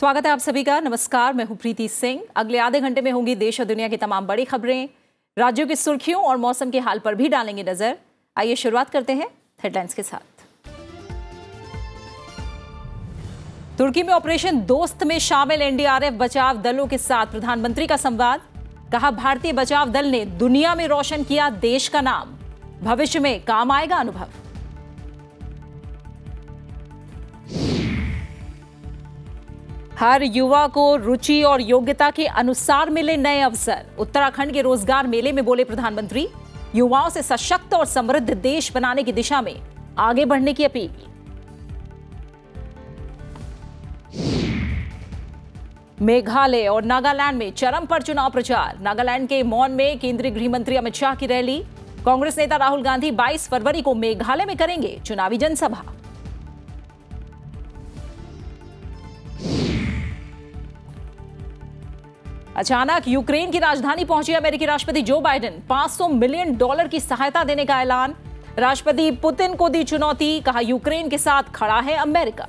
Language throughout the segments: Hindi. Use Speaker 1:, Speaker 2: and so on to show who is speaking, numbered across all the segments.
Speaker 1: स्वागत है आप सभी का नमस्कार मैं हूं प्रीति सिंह अगले आधे घंटे में होंगी देश और दुनिया की तमाम बड़ी खबरें राज्यों की सुर्खियों और मौसम के हाल पर भी डालेंगे नजर आइए शुरुआत करते हैं हेडलाइंस के साथ तुर्की में ऑपरेशन दोस्त में शामिल एनडीआरएफ बचाव दलों के साथ प्रधानमंत्री का संवाद कहा भारतीय बचाव दल ने दुनिया में रोशन किया देश का नाम भविष्य में काम आएगा अनुभव हर युवा को रुचि और योग्यता के अनुसार मिले नए अवसर उत्तराखंड के रोजगार मेले में बोले प्रधानमंत्री युवाओं से सशक्त और समृद्ध देश बनाने की दिशा में आगे बढ़ने की अपील मेघालय और नागालैंड में चरम पर चुनाव प्रचार नागालैंड के मौन में केंद्रीय गृह मंत्री अमित शाह की रैली कांग्रेस नेता राहुल गांधी 22 फरवरी को मेघालय में करेंगे चुनावी जनसभा अचानक यूक्रेन की राजधानी पहुंची अमेरिकी राष्ट्रपति जो बाइडेन 500 मिलियन डॉलर की सहायता देने का ऐलान राष्ट्रपति पुतिन को दी चुनौती कहा यूक्रेन के साथ खड़ा है अमेरिका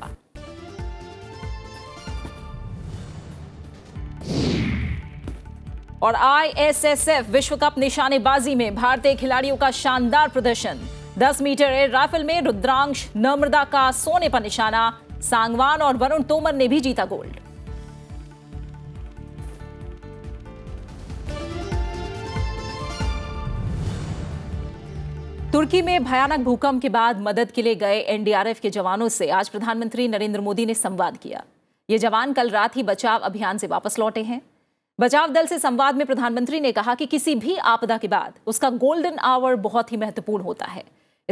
Speaker 1: और आईएसएसएफ विश्व कप निशानेबाजी में भारतीय खिलाड़ियों का शानदार प्रदर्शन 10 मीटर एयर राइफल में रुद्रांश नम्रदा का सोने पर निशाना सांगवान और वरुण तोमर ने भी जीता गोल्ड तुर्की में भयानक भूकंप के बाद मदद के लिए गए एनडीआरएफ के जवानों से आज प्रधानमंत्री नरेंद्र मोदी ने संवाद किया ये जवान कल रात ही बचाव अभियान से वापस लौटे हैं बचाव दल से संवाद में प्रधानमंत्री ने कहा कि किसी भी आपदा के बाद उसका गोल्डन आवर बहुत ही महत्वपूर्ण होता है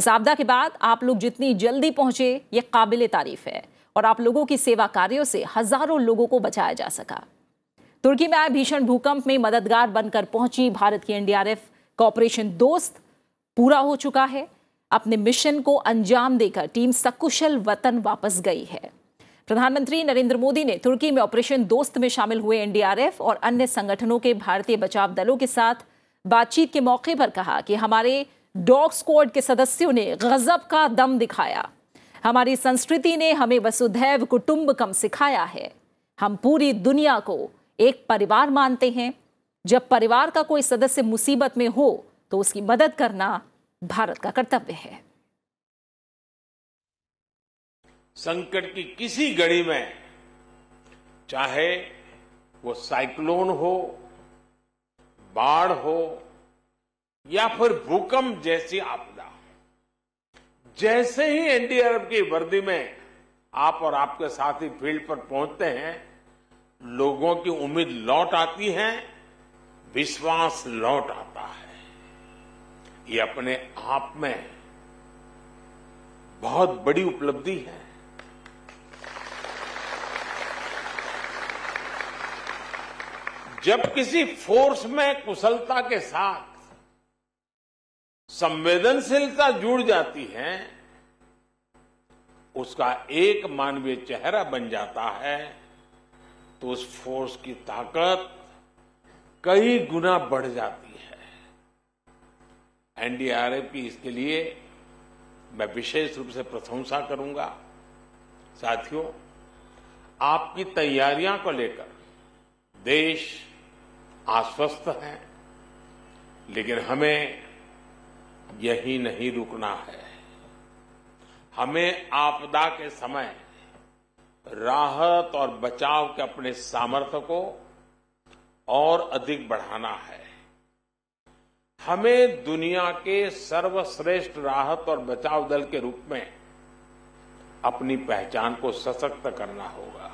Speaker 1: इस आपदा के बाद आप लोग जितनी जल्दी पहुंचे ये काबिल तारीफ है और आप लोगों की सेवा कार्यों से हजारों लोगों को बचाया जा सका तुर्की में आए भीषण भूकंप में मददगार बनकर पहुंची भारत की एनडीआरएफ कॉपरेशन दोस्त पूरा हो चुका है अपने मिशन को अंजाम देकर टीम सकुशल वतन वापस गई है प्रधानमंत्री नरेंद्र मोदी ने तुर्की में ऑपरेशन दोस्त में शामिल हुए एनडीआरएफ और अन्य संगठनों के भारतीय बचाव दलों के साथ बातचीत के मौके पर कहा कि हमारे डॉग स्क्वाड के सदस्यों ने गजब का दम दिखाया हमारी संस्कृति ने हमें वसुधैव कुटुंबकम सिखाया है हम पूरी दुनिया को एक परिवार मानते हैं जब परिवार का कोई सदस्य मुसीबत में हो तो उसकी मदद करना भारत का कर्तव्य है
Speaker 2: संकट की किसी घड़ी में चाहे वो साइक्लोन हो बाढ़ हो या फिर भूकंप जैसी आपदा जैसे ही एनडीआरएफ की वर्दी में आप और आपके साथी फील्ड पर पहुंचते हैं लोगों की उम्मीद लौट आती है विश्वास लौट आता है ये अपने आप में बहुत बड़ी उपलब्धि है जब किसी फोर्स में कुशलता के साथ संवेदनशीलता जुड़ जाती है उसका एक मानवीय चेहरा बन जाता है तो उस फोर्स की ताकत कई गुना बढ़ जाती है एनडीआरएफ की इसके लिए मैं विशेष रूप से प्रशंसा करूंगा साथियों आपकी तैयारियां को लेकर देश आश्वस्त है लेकिन हमें यही नहीं रुकना है हमें आपदा के समय राहत और बचाव के अपने सामर्थ्य को और अधिक बढ़ाना है हमें दुनिया के सर्वश्रेष्ठ राहत और बचाव दल के रूप में अपनी पहचान को सशक्त
Speaker 3: करना होगा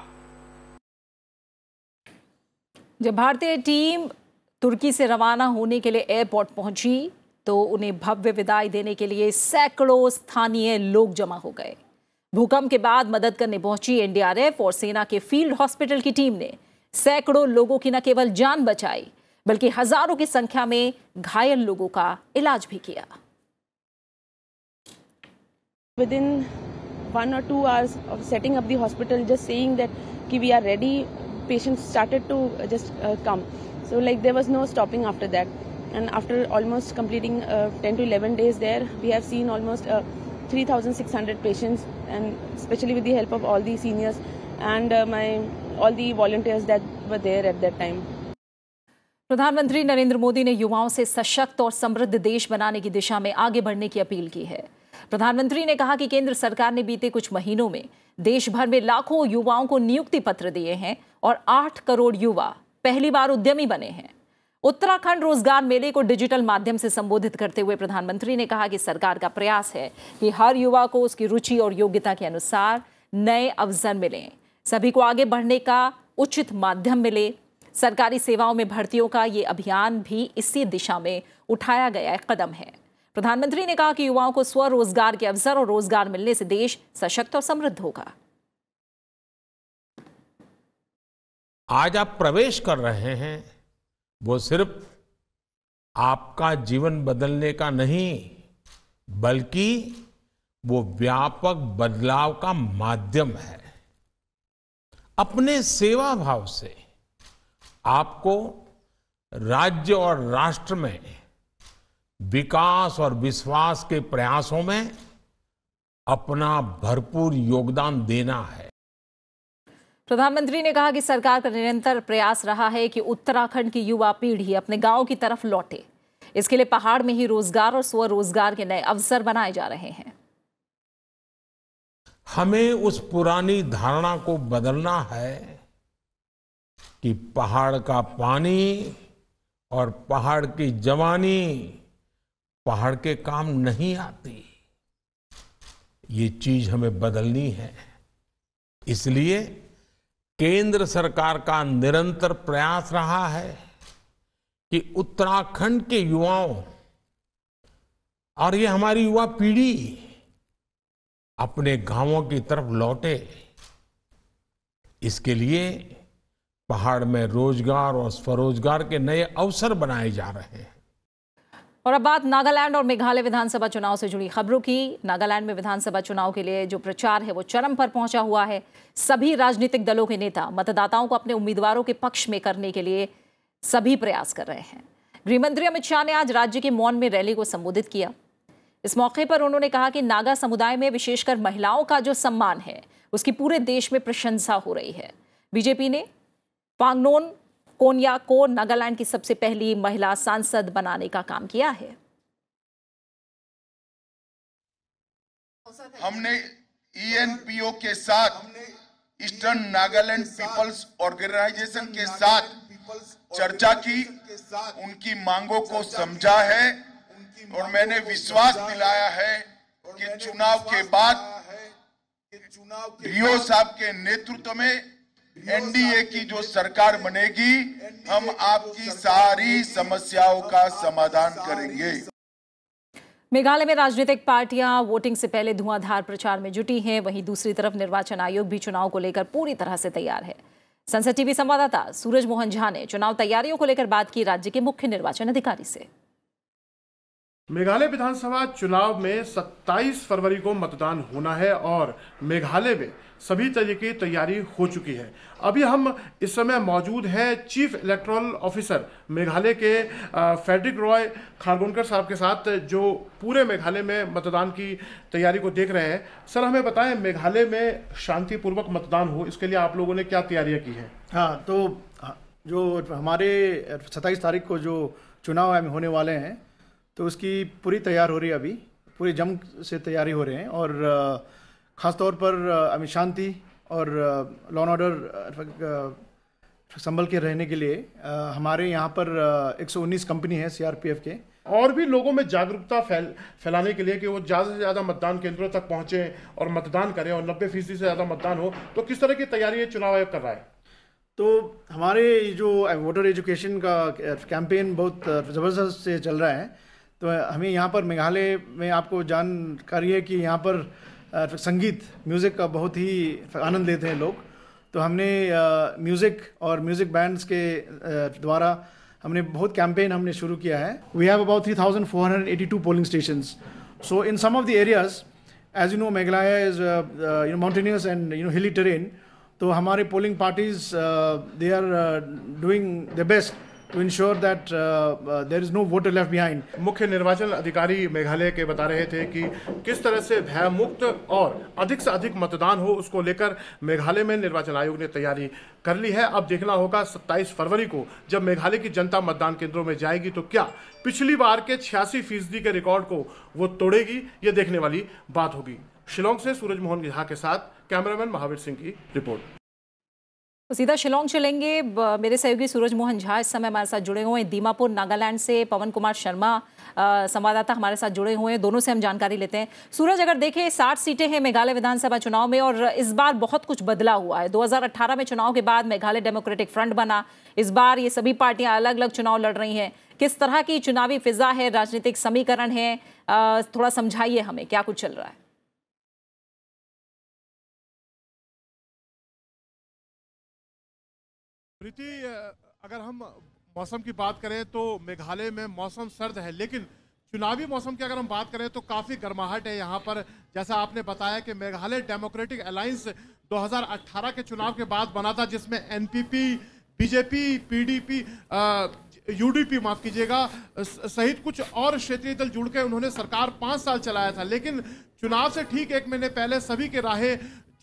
Speaker 1: जब भारतीय टीम तुर्की से रवाना होने के लिए एयरपोर्ट पहुंची तो उन्हें भव्य विदाई देने के लिए सैकड़ों स्थानीय लोग जमा हो गए भूकंप के बाद मदद करने पहुंची एनडीआरएफ और सेना के फील्ड हॉस्पिटल की टीम ने सैकड़ों लोगों की न केवल जान बचाई बल्कि हजारों की संख्या में घायल लोगों का इलाज भी किया विद इन वन और two hours of setting up the hospital just saying that कि we are ready patient started to just come so like there was no stopping after that and after almost completing ten to eleven days there we have seen almost three thousand six hundred patients and specially with the help of all the seniors and my all the volunteers that were there at that time प्रधानमंत्री नरेंद्र मोदी ने युवाओं से सशक्त और समृद्ध देश बनाने की दिशा में आगे बढ़ने की अपील की है प्रधानमंत्री ने कहा कि केंद्र सरकार ने बीते कुछ महीनों में देश भर में लाखों युवाओं को नियुक्ति पत्र दिए हैं और आठ करोड़ युवा पहली बार उद्यमी बने हैं उत्तराखंड रोजगार मेले को डिजिटल माध्यम से संबोधित करते हुए प्रधानमंत्री ने कहा कि सरकार का प्रयास है कि हर युवा को उसकी रुचि और योग्यता के अनुसार नए अवसर मिलें सभी को आगे बढ़ने का उचित माध्यम मिले सरकारी सेवाओं में भर्तियों का ये अभियान भी इसी दिशा में उठाया गया कदम है प्रधानमंत्री ने कहा कि युवाओं को स्वरोजगार के अवसर और रोजगार मिलने से देश सशक्त और समृद्ध होगा
Speaker 2: आज आप प्रवेश कर रहे हैं वो सिर्फ आपका जीवन बदलने का नहीं बल्कि वो व्यापक बदलाव का माध्यम है अपने सेवा भाव से आपको राज्य और राष्ट्र में विकास और विश्वास के प्रयासों में अपना भरपूर योगदान देना है
Speaker 1: प्रधानमंत्री ने कहा कि सरकार का निरंतर प्रयास रहा है कि उत्तराखंड की युवा पीढ़ी अपने गांव की तरफ लौटे इसके लिए पहाड़ में ही रोजगार और स्वरोजगार के नए अवसर बनाए जा रहे हैं
Speaker 2: हमें उस पुरानी धारणा को बदलना है कि पहाड़ का पानी और पहाड़ की जवानी पहाड़ के काम नहीं आती ये चीज हमें बदलनी है इसलिए केंद्र सरकार का निरंतर प्रयास रहा है कि उत्तराखंड के युवाओं और ये हमारी युवा पीढ़ी अपने गांवों की तरफ लौटे इसके लिए पहाड़ में रोजगार और स्वरोजगार के नए अवसर बनाए जा रहे हैं
Speaker 1: और अब बात नागालैंड और मेघालय विधानसभा चुनाव से जुड़ी खबरों की नागालैंड में विधानसभा चुनाव के लिए जो प्रचार है वो चरम पर पहुंचा हुआ है सभी राजनीतिक दलों के नेता मतदाताओं को अपने उम्मीदवारों के पक्ष में करने के लिए सभी प्रयास कर रहे हैं गृहमंत्री अमित शाह ने आज राज्य के मौन में रैली को संबोधित किया इस मौके पर उन्होंने कहा कि नागा समुदाय में विशेषकर महिलाओं का जो सम्मान है उसकी पूरे देश में प्रशंसा हो रही है बीजेपी ने पांगनोन कोनिया को नागालैंड की सबसे पहली महिला सांसद बनाने का काम किया है
Speaker 4: हमने ईएनपीओ e के साथ ईस्टर्न नागालैंड पीपल्स ऑर्गेनाइजेशन के साथ चर्चा की उनकी मांगों को समझा है और मैंने विश्वास दिलाया है कि चुनाव के बाद रियो साहब के नेतृत्व में एनडीए की जो सरकार बनेगी हम आपकी सारी समस्याओं का समाधान करेंगे
Speaker 1: मेघालय में राजनीतिक पार्टियां वोटिंग से पहले धुआंधार प्रचार में जुटी हैं वहीं दूसरी तरफ निर्वाचन आयोग भी चुनाव को लेकर पूरी तरह से तैयार है संसद टीवी संवाददाता सूरज मोहन झा ने चुनाव तैयारियों को लेकर बात की राज्य के मुख्य निर्वाचन अधिकारी से
Speaker 4: मेघालय विधानसभा चुनाव में 27 फरवरी को मतदान होना है और मेघालय में सभी तरह की तैयारी हो चुकी है अभी हम इस समय मौजूद हैं चीफ इलेक्ट्रल ऑफिसर मेघालय के फेडरिक रॉय खारगोनकर साहब के साथ जो पूरे मेघालय में मतदान की तैयारी को देख रहे हैं सर हमें बताएं मेघालय में शांतिपूर्वक मतदान हो
Speaker 5: इसके लिए आप लोगों ने क्या तैयारियाँ की हैं हाँ तो जो हमारे सत्ताईस तारीख को जो चुनाव होने वाले हैं तो उसकी पूरी तैयार हो रही है अभी पूरी जम से तैयारी हो रहे हैं और ख़ासतौर पर अमित शांति और लॉ एंड ऑर्डर संभल के रहने के लिए हमारे यहाँ पर 119 कंपनी है सीआरपीएफ के और भी लोगों में जागरूकता फैल फैलाने के लिए कि वो
Speaker 4: ज़्यादा से ज़्यादा मतदान केंद्रों तक पहुँचें और मतदान करें और नब्बे फीसदी से ज़्यादा मतदान हो तो किस तरह की तैयारी चुनाव आयोग कर रहा है
Speaker 5: तो हमारे जो वोटर एजुकेशन का कैंपेन बहुत ज़बरदस्त से चल रहा है तो हमें यहाँ पर मेघालय में आपको जानकारी है कि यहाँ पर संगीत म्यूज़िक का बहुत ही आनंद लेते हैं लोग तो हमने म्यूज़िक और म्यूज़िक बैंड्स के द्वारा हमने बहुत कैंपेन हमने शुरू किया है we have about three thousand four hundred eighty two polling station so in some of the areas as you know Meghalaya is you know mountainous and you know hilly terrain तो हमारे polling parties they are doing the best to ensure that there is no voter left behind मुख्य निर्वाचन अधिकारी मेघालय के बता रहे थे कि
Speaker 4: किस तरह से भयमुक्त और अधिक से अधिक मतदान हो उसको लेकर मेघालय में निर्वाचन आयोग ने तैयारी कर ली है अब देखना होगा 27 फरवरी को जब मेघालय की जनता मतदान केंद्रों में जाएगी तो क्या पिछली बार के छियासी फीसदी के रिकॉर्ड को वो तोड़ेगी ये देखने वाली बात होगी शिलोंग से सूरज मोहन झा के साथ कैमरामैन महावीर सिंह की रिपोर्ट
Speaker 1: तो सीधा शिलोंग चलेंगे मेरे सहयोगी सूरज मोहन झा इस समय हमारे साथ जुड़े हुए हैं दीमापुर नागालैंड से पवन कुमार शर्मा संवाददाता हमारे साथ जुड़े हुए हैं दोनों से हम जानकारी लेते हैं सूरज अगर देखें साठ सीटें हैं मेघालय विधानसभा चुनाव में और इस बार बहुत कुछ बदला हुआ है 2018 में चुनाव के बाद मेघालय डेमोक्रेटिक फ्रंट बना इस बार ये सभी पार्टियां अलग अलग चुनाव लड़ रही हैं किस तरह की चुनावी फिजा है राजनीतिक समीकरण है थोड़ा समझाइए हमें क्या कुछ चल रहा है प्रीति अगर हम मौसम की बात
Speaker 4: करें तो मेघालय में मौसम सर्द है लेकिन चुनावी मौसम की अगर हम बात करें तो काफ़ी गर्माहट है यहाँ पर जैसा आपने बताया कि मेघालय डेमोक्रेटिक अलायंस 2018 के चुनाव के बाद बना था जिसमें एनपीपी बीजेपी पीडीपी यूडीपी माफ कीजिएगा सहित कुछ और क्षेत्रीय दल जुड़ के उन्होंने सरकार पाँच साल चलाया था लेकिन चुनाव से ठीक एक महीने पहले सभी के राहें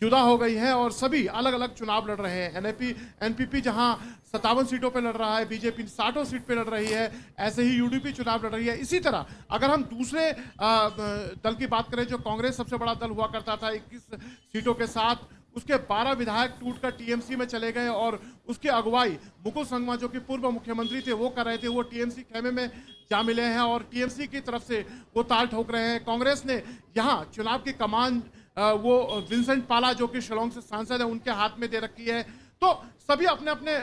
Speaker 4: जुदा हो गई है और सभी अलग अलग चुनाव लड़ रहे हैं एनएपी एनपीपी जहां सत्तावन सीटों पर लड़ रहा है बीजेपी साठों सीट पर लड़ रही है ऐसे ही यूडीपी चुनाव लड़ रही है इसी तरह अगर हम दूसरे दल की बात करें जो कांग्रेस सबसे बड़ा दल हुआ करता था इक्कीस सीटों के साथ उसके 12 विधायक टूटकर टीएमसी में चले गए और उसकी अगुवाई मुकुल संगमा जो कि पूर्व मुख्यमंत्री थे वो कर रहे थे वो टीएमसी खेमे में जा मिले हैं और टीएमसी की तरफ से वो ताल ठोक रहे हैं कांग्रेस ने यहाँ चुनाव की कमान वो विंसेंट पाला जो कि शिलोंग से सांसद है उनके हाथ में दे रखी है तो सभी अपने अपने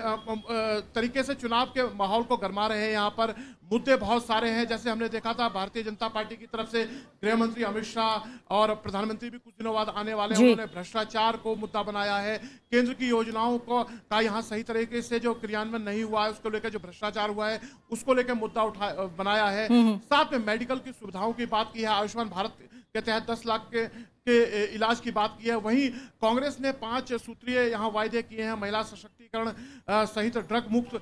Speaker 4: तरीके से चुनाव के माहौल को गरमा रहे हैं यहाँ पर मुद्दे बहुत सारे हैं जैसे हमने देखा था भारतीय जनता पार्टी की तरफ से गृह मंत्री अमित शाह और प्रधानमंत्री भी कुछ दिनों बाद आने वाले हैं उन्होंने भ्रष्टाचार को मुद्दा बनाया है केंद्र की योजनाओं को का यहाँ सही तरीके से जो क्रियान्वयन नहीं हुआ है उसको लेकर जो भ्रष्टाचार हुआ है उसको लेकर मुद्दा उठा बनाया है हम्म, हम्म। साथ में मेडिकल की सुविधाओं की बात की है आयुष्मान भारत के तहत दस लाख के के इलाज की बात की है वहीं कांग्रेस ने पांच सूत्रीय यहाँ वायदे किए हैं महिला सशक्तिकरण सहित ड्रग मुक्त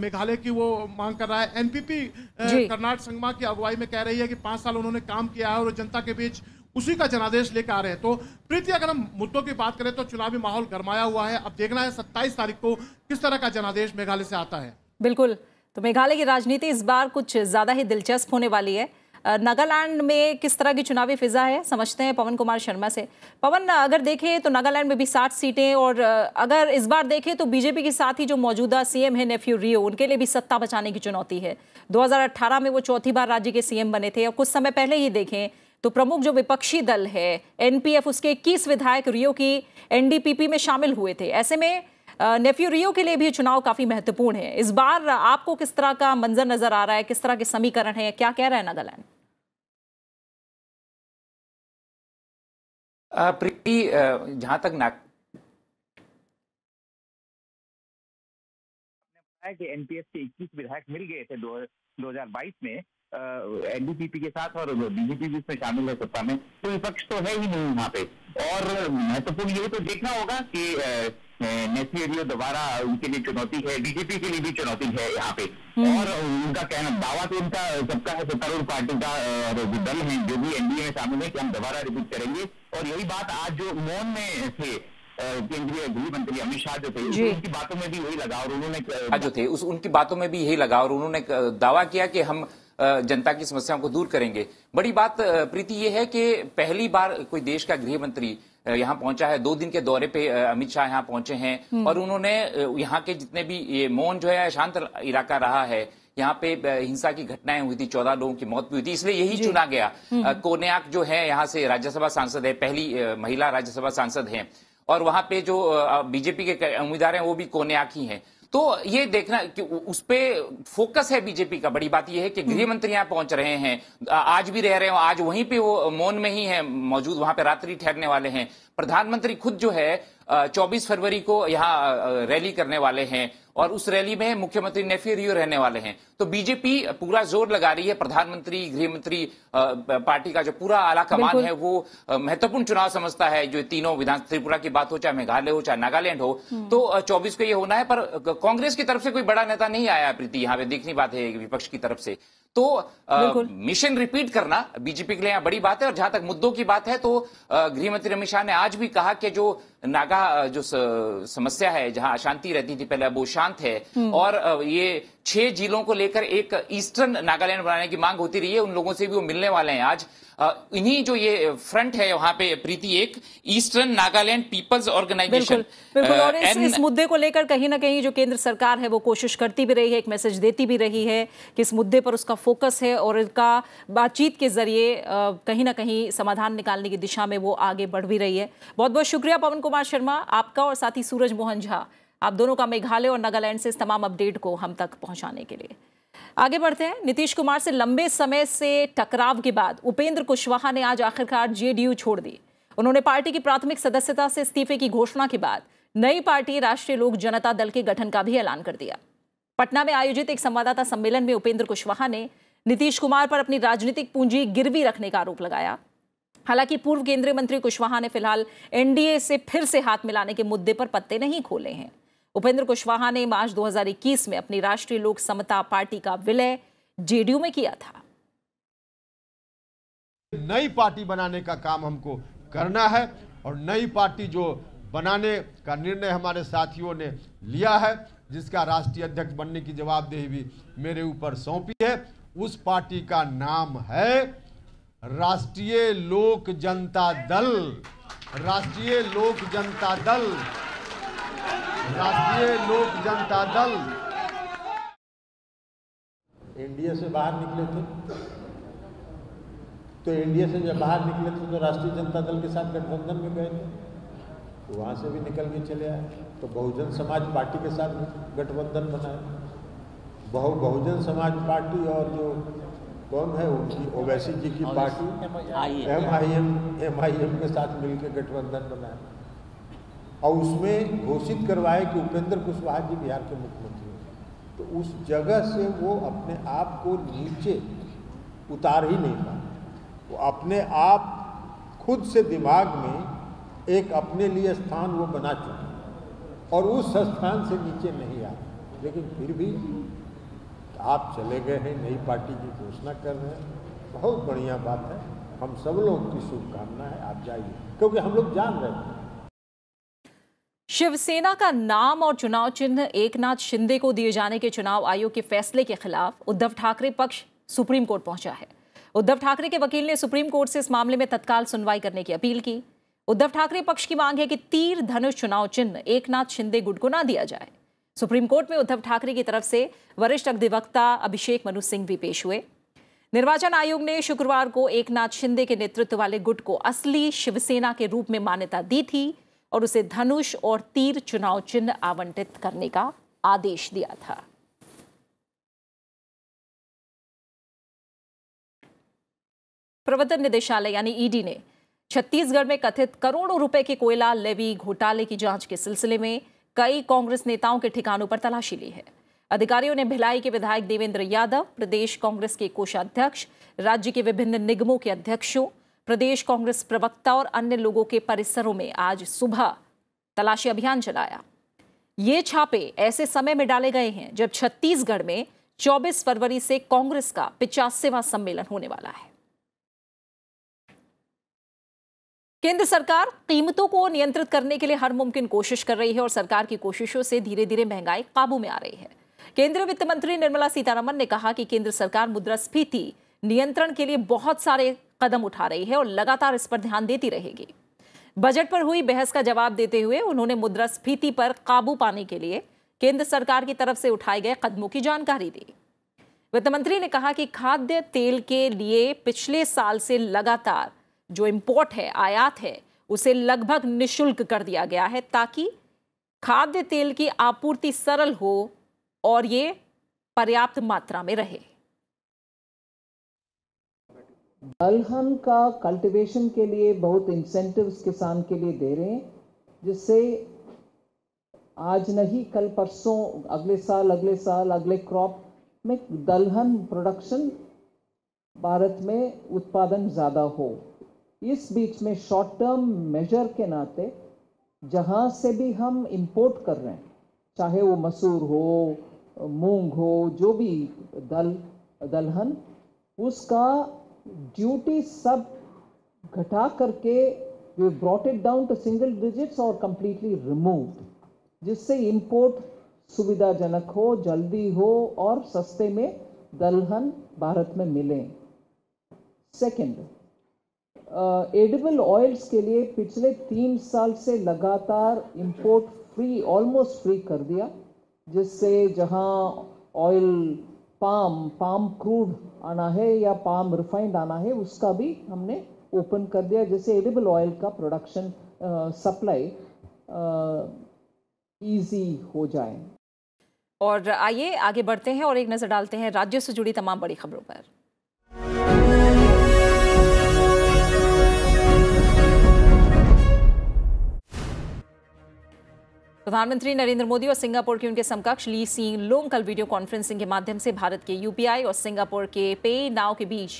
Speaker 4: मेघालय की वो मांग कर रहा है एनपीपी कर्नाट संगमा की अगुवाई में कह रही है कि पांच साल उन्होंने काम किया है और जनता के बीच उसी का जनादेश लेकर आ रहे हैं तो प्रीति अगर हम मुद्दों की बात करें तो चुनावी माहौल गरमाया हुआ है अब देखना है सत्ताईस तारीख को किस तरह का जनादेश मेघालय से आता है
Speaker 1: बिल्कुल तो मेघालय की राजनीति इस बार कुछ ज्यादा ही दिलचस्प होने वाली है नागालैंड में किस तरह की चुनावी फिजा है समझते हैं पवन कुमार शर्मा से पवन अगर देखें तो नागालैंड में भी साठ सीटें और अगर इस बार देखें तो बीजेपी के साथ ही जो मौजूदा सीएम है नेफ्यू रियो उनके लिए भी सत्ता बचाने की चुनौती है 2018 में वो चौथी बार राज्य के सीएम बने थे और कुछ समय पहले ही देखें तो प्रमुख जो विपक्षी दल है एनपीएफ उसके इक्कीस विधायक रियो की एनडीपीपी में शामिल हुए थे ऐसे में नेफ्यू रियो के लिए भी चुनाव काफी महत्वपूर्ण है इस बार आपको किस तरह का मंजर नजर आ रहा है किस तरह के समीकरण है क्या कह रहा है नागालैंड प्रीति जहां तक नाक
Speaker 3: कि एनपीएस के 21 विधायक मिल गए थे दो 2022 में एनडीपीपी के साथ और बीजेपी भी इसमें शामिल है सत्ता में तो विपक्ष तो है ही नहीं वहां पे और महत्वपूर्ण यही तो देखना होगा कि नेसियो दोबारा उनके लिए चुनौती है बीजेपी के लिए भी चुनौती है यहाँ पे हम्म। और उनका कहना दावा तो उनका सबका है सत्तारूढ़ पार्टी का और दल है जो भी एनडीए में शामिल है कि हम दोबारा रिपीट करेंगे और यही बात आज जो मौन में थे केंद्रीय गृह मंत्री अमित शाह जो थे उनकी बातों में भी यही लगा और उन्होंने हाँ, जो थे उस उनकी बातों में भी यही लगा और उन्होंने दावा किया कि हम जनता की समस्याओं को दूर करेंगे बड़ी बात प्रीति ये है कि पहली बार कोई देश का गृह मंत्री यहाँ पहुंचा है दो दिन के दौरे पे अमित शाह यहाँ पहुंचे हैं हम्म। और उन्होंने यहाँ के जितने भी ये मौन जो है शांत इलाका रहा है यहाँ पे हिंसा की घटनाएं हुई थी चौदह लोगों की मौत भी हुई थी इसलिए यही चुना गया हम्म। कोनेक जो है यहाँ से राज्यसभा सांसद है पहली महिला राज्यसभा सांसद है और वहां पे जो बीजेपी के उम्मीदवार हैं वो भी कोन्याक ही हैं तो ये देखना कि उस पर फोकस है बीजेपी का बड़ी बात यह है कि हम्म। गृह मंत्री यहां पहुंच रहे हैं आज भी रह रहे हो आज वहीं पे वो मौन में ही है मौजूद वहां पे रात्रि ठहरने वाले हैं प्रधानमंत्री खुद जो है 24 फरवरी को यहाँ रैली करने वाले हैं और उस रैली में मुख्यमंत्री नेफियरियो रहने वाले हैं तो बीजेपी पूरा जोर लगा रही है प्रधानमंत्री गृहमंत्री पार्टी का जो पूरा आला कमान है वो महत्वपूर्ण चुनाव समझता है जो तीनों विधान त्रिपुरा की बात हो चाहे मेघालय हो चाहे नागालैंड हो हम्म। तो चौबीस को ये होना है पर कांग्रेस की तरफ से कोई बड़ा नेता नहीं आया प्रीति यहां पर देखनी बात है विपक्ष की तरफ से तो मिशन रिपीट करना बीजेपी के लिए यहां बड़ी बात है और जहां तक मुद्दों की बात है तो गृहमंत्री अमित शाह ने आज भी कहा कि जो नागा जो समस्या है जहां अशांति रहती थी पहले अब वो प्रांत है और ये छह जिलों को लेकर एक ईस्टर्न नागालैंड बनाने की मांग होती रही है उन लोगों से भी वो मिलने वाले हैं आज इन्हीं जो ये फ्रंट है वहां पे प्रीति एक ईस्टर्न नागालैंड पीपल्स ऑर्गेनाइजेशन बिल्कुल और इस, इस
Speaker 1: मुद्दे को लेकर कहीं ना कहीं जो केंद्र सरकार है वो कोशिश करती भी रही है एक मैसेज देती भी रही है कि इस मुद्दे पर उसका फोकस है और इसका बातचीत के जरिए कहीं ना कहीं समाधान निकालने की दिशा में वो आगे बढ़ भी रही है बहुत बहुत शुक्रिया पवन कुमार शर्मा आपका और साथ ही सूरज मोहन झा आप दोनों का मेघालय और नागालैंड से इस तमाम अपडेट को हम तक पहुंचाने के लिए आगे बढ़ते हैं नीतीश कुमार से लंबे समय से टकराव के बाद उपेंद्र कुशवाहा ने आज आखिरकार जेडीयू छोड़ दी उन्होंने पार्टी की प्राथमिक सदस्यता से इस्तीफे की घोषणा के बाद नई पार्टी राष्ट्रीय लोक जनता दल के गठन का भी ऐलान कर दिया पटना में आयोजित एक संवाददाता सम्मेलन में उपेंद्र कुशवाहा ने नीतीश कुमार पर अपनी राजनीतिक पूंजी गिरवी रखने का आरोप लगाया हालांकि पूर्व केंद्रीय मंत्री कुशवाहा ने फिलहाल एनडीए से फिर से हाथ मिलाने के मुद्दे पर पत्ते नहीं खोले हैं उपेंद्र कुशवाहा ने मार्च 2021 में अपनी राष्ट्रीय लोक समता पार्टी का विलय जेडीयू में किया था
Speaker 5: नई पार्टी बनाने का काम हमको करना है और नई पार्टी जो बनाने का निर्णय हमारे साथियों ने लिया है जिसका राष्ट्रीय अध्यक्ष बनने की जवाबदेही भी मेरे ऊपर सौंपी है उस पार्टी का नाम है राष्ट्रीय लोक जनता दल राष्ट्रीय लोक जनता दल राष्ट्रीय लोक जनता दल
Speaker 2: एनडीए से बाहर निकले थे तो एनडीए से जब बाहर निकले थे तो राष्ट्रीय जनता दल के साथ गठबंधन में गए थे तो वहाँ से भी निकल के चले आए तो बहुजन समाज पार्टी के साथ गठबंधन बनाए बहु बहुजन समाज पार्टी और जो कौन है उनकी ओवैसी जी की party M I M M I M के साथ मिलकर गठबंधन बनाया और उसमें घोषित करवाए कि उपेंद्र कुशवाहा जी बिहार के मुख्यमंत्री हैं तो उस जगह से वो अपने आप को नीचे उतार ही नहीं पाए वो अपने आप खुद से दिमाग में एक अपने लिए स्थान वो बना चुके और उस स्थान से नीचे नहीं आए लेकिन फिर भी आप चले गए हैं नई पार्टी की घोषणा कर रहे हैं बहुत बढ़िया बात है हम सब लोग की शुभकामना है आप जाइए क्योंकि हम लोग जान रहे हैं
Speaker 1: शिवसेना का नाम और चुनाव चिन्ह एकनाथ शिंदे को दिए जाने के चुनाव आयोग के फैसले के खिलाफ उद्धव ठाकरे पक्ष सुप्रीम कोर्ट पहुंचा है उद्धव ठाकरे के वकील ने सुप्रीम कोर्ट से इस मामले में तत्काल सुनवाई करने की अपील की उद्धव ठाकरे पक्ष की मांग है कि तीर धनुष चुनाव चिन्ह एकनाथ शिंदे गुट को ना दिया जाए सुप्रीम कोर्ट में उद्धव ठाकरे की तरफ से वरिष्ठ अधिवक्ता अभिषेक मनु सिंह भी पेश हुए निर्वाचन आयोग ने शुक्रवार को एकनाथ शिंदे के नेतृत्व वाले गुट को असली शिवसेना के रूप में मान्यता दी थी और उसे धनुष और तीर चुनाव चिन्ह आवंटित करने का आदेश दिया था प्रवर्तन निदेशालय यानी ईडी ने छत्तीसगढ़ में कथित करोड़ों रुपए के कोयला लेवी घोटाले की जांच के सिलसिले में कई कांग्रेस नेताओं के ठिकानों पर तलाशी ली है अधिकारियों ने भिलाई के विधायक देवेंद्र यादव प्रदेश कांग्रेस के कोषाध्यक्ष राज्य के विभिन्न निगमों के अध्यक्षों प्रदेश कांग्रेस प्रवक्ता और अन्य लोगों के परिसरों में आज सुबह तलाशी अभियान चलाया ये छापे ऐसे समय में डाले गए हैं जब छत्तीसगढ़ में 24 फरवरी से कांग्रेस का पिचासीवा सम्मेलन होने वाला है केंद्र सरकार कीमतों को नियंत्रित करने के लिए हर मुमकिन कोशिश कर रही है और सरकार की कोशिशों से धीरे धीरे महंगाई काबू में आ रही है केंद्रीय वित्त मंत्री निर्मला सीतारमन ने कहा कि केंद्र सरकार मुद्रास्फीति नियंत्रण के लिए बहुत सारे कदम उठा रही है और लगातार इस पर ध्यान देती रहेगी बजट पर हुई बहस का जवाब देते हुए उन्होंने मुद्रास्फीति पर काबू पाने के लिए केंद्र सरकार की तरफ से उठाए गए कदमों की जानकारी दी वित्त मंत्री ने कहा कि खाद्य तेल के लिए पिछले साल से लगातार जो इम्पोर्ट है आयात है उसे लगभग निशुल्क कर दिया गया है ताकि खाद्य तेल की आपूर्ति सरल हो और ये पर्याप्त मात्रा में रहे
Speaker 6: दलहन का कल्टीवेशन के लिए बहुत इंसेंटिव्स किसान के लिए दे रहे हैं जिससे आज नहीं कल परसों अगले साल अगले साल अगले क्रॉप में दलहन प्रोडक्शन भारत में उत्पादन ज़्यादा हो इस बीच में शॉर्ट टर्म मेजर के नाते जहाँ से भी हम इंपोर्ट कर रहे हैं चाहे वो मसूर हो मूंग हो जो भी दल दलहन उसका ड्यूटी सब घटा करके we brought it down to single digits और कंप्लीटली रिमूव जिससे इंपोर्ट सुविधाजनक हो जल्दी हो और सस्ते में दलहन भारत में मिले सेकंड एडिबल ऑयल्स के लिए पिछले तीन साल से लगातार इंपोर्ट फ्री ऑलमोस्ट फ्री कर दिया जिससे जहां ऑयल पाम पाम क्रूड आना है या पाम रिफाइंड आना है उसका भी हमने ओपन कर दिया जैसे एडिबल ऑयल का प्रोडक्शन सप्लाई इजी हो जाए
Speaker 1: और आइए आगे बढ़ते हैं और एक नज़र डालते हैं राज्यों से जुड़ी तमाम बड़ी खबरों पर प्रधानमंत्री नरेंद्र मोदी और सिंगापुर के उनके समकक्ष ली सी लोंग कल वीडियो कॉन्फ्रेंसिंग के माध्यम से भारत के यूपीआई और सिंगापुर के पे नाव के बीच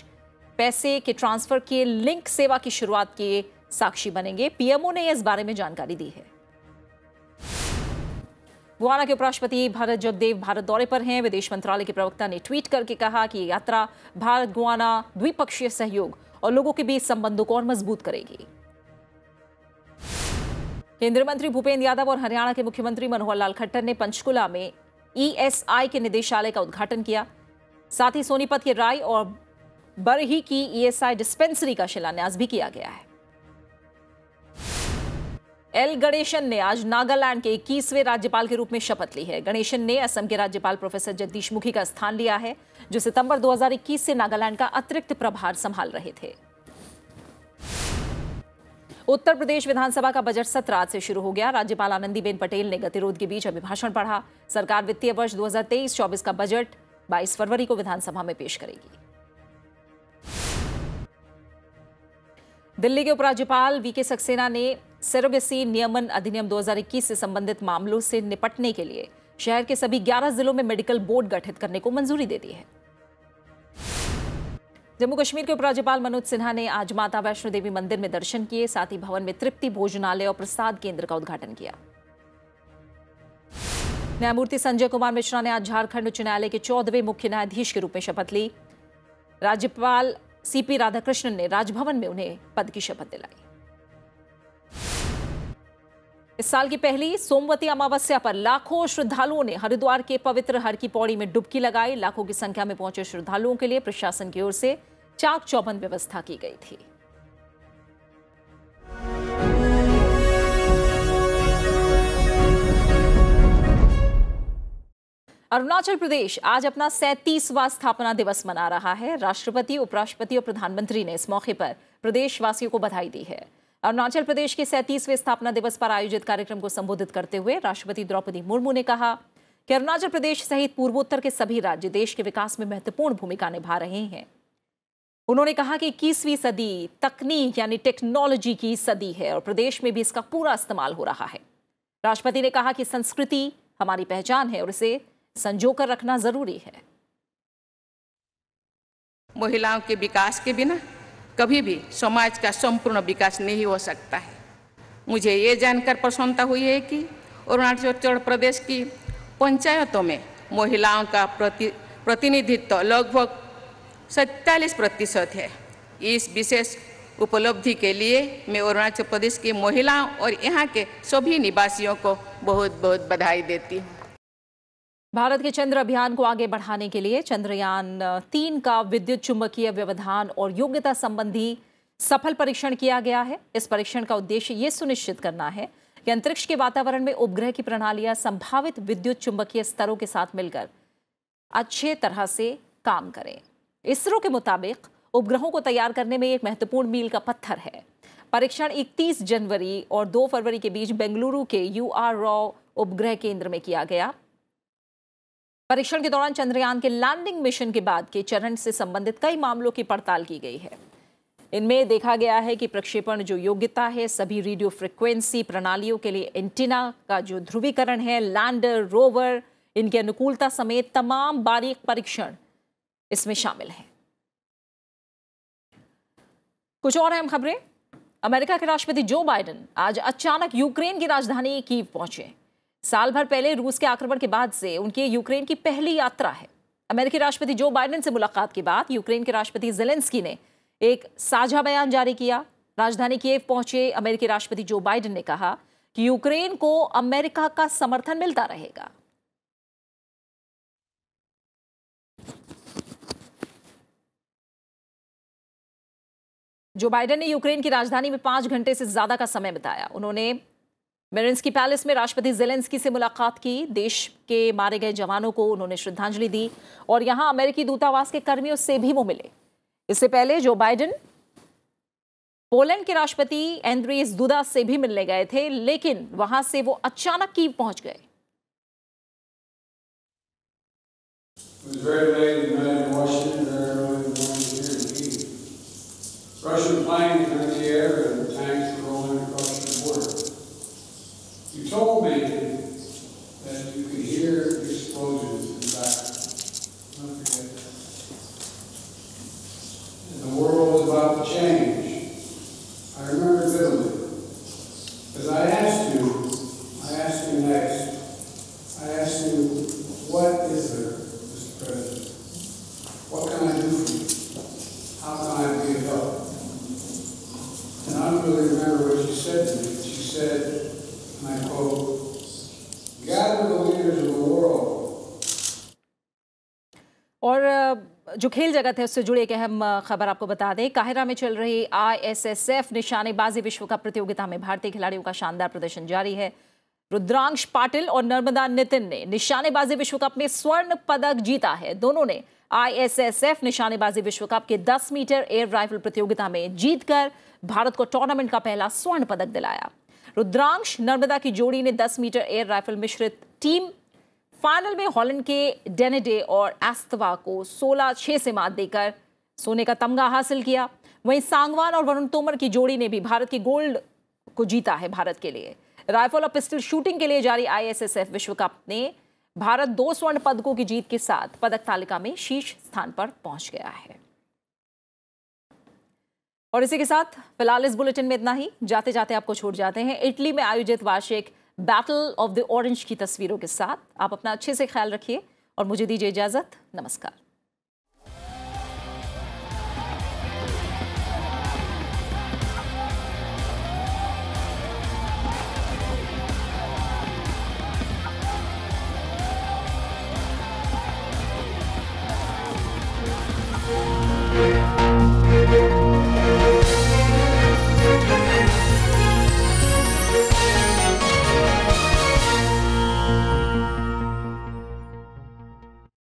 Speaker 1: पैसे के ट्रांसफर के लिंक सेवा की शुरुआत के साक्षी बनेंगे पीएमओ ने इस बारे में जानकारी दी है गुआना के उपराष्ट्रपति भारत जब देव भारत दौरे पर हैं विदेश मंत्रालय के प्रवक्ता ने ट्वीट करके कहा कि यात्रा भारत गुआना द्विपक्षीय सहयोग और लोगों के बीच संबंधों को और मजबूत करेगी केंद्रीय मंत्री भूपेंद्र यादव और हरियाणा के मुख्यमंत्री मनोहर लाल खट्टर ने पंचकुला में ईएसआई e के निदेशालय का उद्घाटन किया साथ ही सोनीपत के राय और बरही की ईएसआई e डिस्पेंसरी का शिलान्यास भी किया गया है एल गणेशन ने आज नागालैंड के 21वें राज्यपाल के रूप में शपथ ली है गणेशन ने असम के राज्यपाल प्रोफेसर जगदीश मुखी का स्थान लिया है जो सितंबर 2021 से नागालैंड का अतिरिक्त प्रभार संभाल रहे थे उत्तर प्रदेश विधानसभा का बजट सत्र आज से शुरू हो गया राज्यपाल आनंदीबेन पटेल ने गतिरोध के बीच अभिभाषण पढ़ा सरकार वित्तीय वर्ष 2023-24 का बजट 22 फरवरी को विधानसभा में पेश करेगी दिल्ली के उपराज्यपाल वीके सक्सेना ने सरोगेसी नियमन अधिनियम 2021 से संबंधित मामलों से निपटने के लिए शहर के सभी 11 जिलों में मेडिकल बोर्ड गठित करने को मंजूरी दे दी है जम्मू कश्मीर के उपराज्यपाल मनोज सिन्हा ने आज माता वैष्णो देवी मंदिर में दर्शन किए साथ ही भवन में तृप्ति भोजनालय और प्रसाद केंद्र का उद्घाटन किया न्यायमूर्ति संजय कुमार मिश्रा ने आज झारखंड उच्च न्यायालय के चौदहवें मुख्य न्यायाधीश के रूप में शपथ ली राज्यपाल सीपी राधाकृष्णन ने राजभवन में उन्हें पद की शपथ दिलाई इस साल की पहली सोमवती अमावस्या पर लाखों श्रद्धालुओं ने हरिद्वार के पवित्र हर की पौड़ी में डुबकी लगाई लाखों की संख्या में पहुंचे श्रद्धालुओं के लिए प्रशासन की ओर से चाक चौबंद व्यवस्था की गई थी अरुणाचल प्रदेश आज अपना सैंतीसवां स्थापना दिवस मना रहा है राष्ट्रपति उपराष्ट्रपति और प्रधानमंत्री ने इस मौके पर प्रदेशवासियों को बधाई दी है अरुणाचल प्रदेश के सैंतीसवें स्थापना दिवस पर आयोजित कार्यक्रम को संबोधित करते हुए राष्ट्रपति द्रौपदी मुर्मू ने कहा कि अरुणाचल प्रदेश सहित पूर्वोत्तर के सभी राज्य देश के विकास में महत्वपूर्ण भूमिका निभा रहे हैं उन्होंने कहा कि इक्कीसवीं सदी तकनीक यानी टेक्नोलॉजी की सदी है और प्रदेश में भी इसका पूरा इस्तेमाल हो रहा है राष्ट्रपति ने कहा कि संस्कृति हमारी पहचान है और इसे संजोकर रखना जरूरी है महिलाओं के विकास के बिना कभी भी समाज का संपूर्ण विकास नहीं हो सकता है मुझे ये जानकर प्रसन्नता हुई है कि अरुणाचल प्रदेश की पंचायतों में महिलाओं का प्रति प्रतिनिधित्व लगभग सैतालीस प्रतिशत है इस विशेष उपलब्धि के लिए मैं अरुणाचल प्रदेश की महिलाओं और यहाँ के सभी निवासियों को बहुत बहुत बधाई देती हूँ भारत के चंद्र अभियान को आगे बढ़ाने के लिए चंद्रयान तीन का विद्युत चुंबकीय व्यवधान और योग्यता संबंधी सफल परीक्षण किया गया है इस परीक्षण का उद्देश्य ये सुनिश्चित करना है कि अंतरिक्ष के वातावरण में उपग्रह की प्रणालियां संभावित विद्युत चुंबकीय स्तरों के साथ मिलकर अच्छे तरह से काम करें इसरो के मुताबिक उपग्रहों को तैयार करने में एक महत्वपूर्ण मील का पत्थर है परीक्षण 31 जनवरी और 2 फरवरी के बीच बेंगलुरु के यू आर रॉ उपग्रह केंद्र में किया गया परीक्षण के दौरान चंद्रयान के लैंडिंग मिशन के बाद के चरण से संबंधित कई मामलों की पड़ताल की गई है इनमें देखा गया है कि प्रक्षेपण जो योग्यता है सभी रेडियो फ्रिक्वेंसी प्रणालियों के लिए एंटीना का जो ध्रुवीकरण है लैंडर रोवर इनके अनुकूलता समेत तमाम बारीक परीक्षण इसमें शामिल है कुछ और अहम खबरें अमेरिका के राष्ट्रपति जो बाइडन आज अचानक यूक्रेन की राजधानी कीव पहुंचे साल भर पहले रूस के आक्रमण के बाद से उनकी यूक्रेन की पहली यात्रा है अमेरिकी राष्ट्रपति जो बाइडेन से मुलाकात के बाद यूक्रेन के राष्ट्रपति जेलेंस्की ने एक साझा बयान जारी किया राजधानी केव पहुंचे अमेरिकी राष्ट्रपति जो बाइडेन ने कहा कि यूक्रेन को अमेरिका का समर्थन मिलता रहेगा जो बाइडेन ने यूक्रेन की राजधानी में पांच घंटे से ज्यादा का समय बिताया उन्होंने मेरिंसकी पैलेस में राष्ट्रपति जेलेंस्की से मुलाकात की देश के मारे गए जवानों को उन्होंने श्रद्धांजलि दी और यहां अमेरिकी दूतावास के कर्मियों से भी वो मिले इससे पहले जो बाइडेन पोलैंड के राष्ट्रपति एंड्रीज दुदा से भी मिलने गए थे लेकिन वहां से वो अचानक की पहुंच गए
Speaker 4: Russian planes in the air You told me that you could hear explosions in the back. Don't forget that. And the world was about to change. I remember vividly. Because I asked you, I asked you next, I asked you, what is there, Mr. President? What can I do for you? How can I be of help? And I don't really remember what she said to
Speaker 2: me. She said,
Speaker 1: जो खेल जगत है उससे जुड़ी एक अहम खबर आपको बता दें काहिरा में चल रही आईएसएसएफ निशानेबाजी विश्व कप प्रतियोगिता में भारतीय खिलाड़ियों का शानदार प्रदर्शन जारी है रुद्रांश पाटिल और नर्मदा नितिन ने निशानेबाजी विश्व कप में स्वर्ण पदक जीता है दोनों ने आईएसएसएफ निशानेबाजी विश्व कप के 10 मीटर एयर राइफल प्रतियोगिता में जीतकर भारत को टूर्नामेंट का पहला स्वर्ण पदक दिलाया रुद्रांश नर्मदा की जोड़ी ने 10 मीटर एयर राइफल मिश्रित टीम फाइनल में हॉलैंड के डेनेडे और एस्तवा को 16 6 से मात देकर सोने का तमगा हासिल किया वहीं सांगवान और वरुण तोमर की जोड़ी ने भी भारत की गोल्ड को जीता है भारत के लिए राइफल और पिस्टल शूटिंग के लिए जारी आईएसएसएफ विश्व कप ने भारत दो स्वर्ण पदकों की जीत के साथ पदक तालिका में शीर्ष स्थान पर पहुंच गया है और इसी के साथ फिलहाल इस बुलेटिन में इतना ही जाते जाते आपको छोड़ जाते हैं इटली में आयोजित वार्षिक बैटल ऑफ द ऑरेंज की तस्वीरों के साथ आप अपना अच्छे से ख्याल रखिए और मुझे दीजिए इजाज़त नमस्कार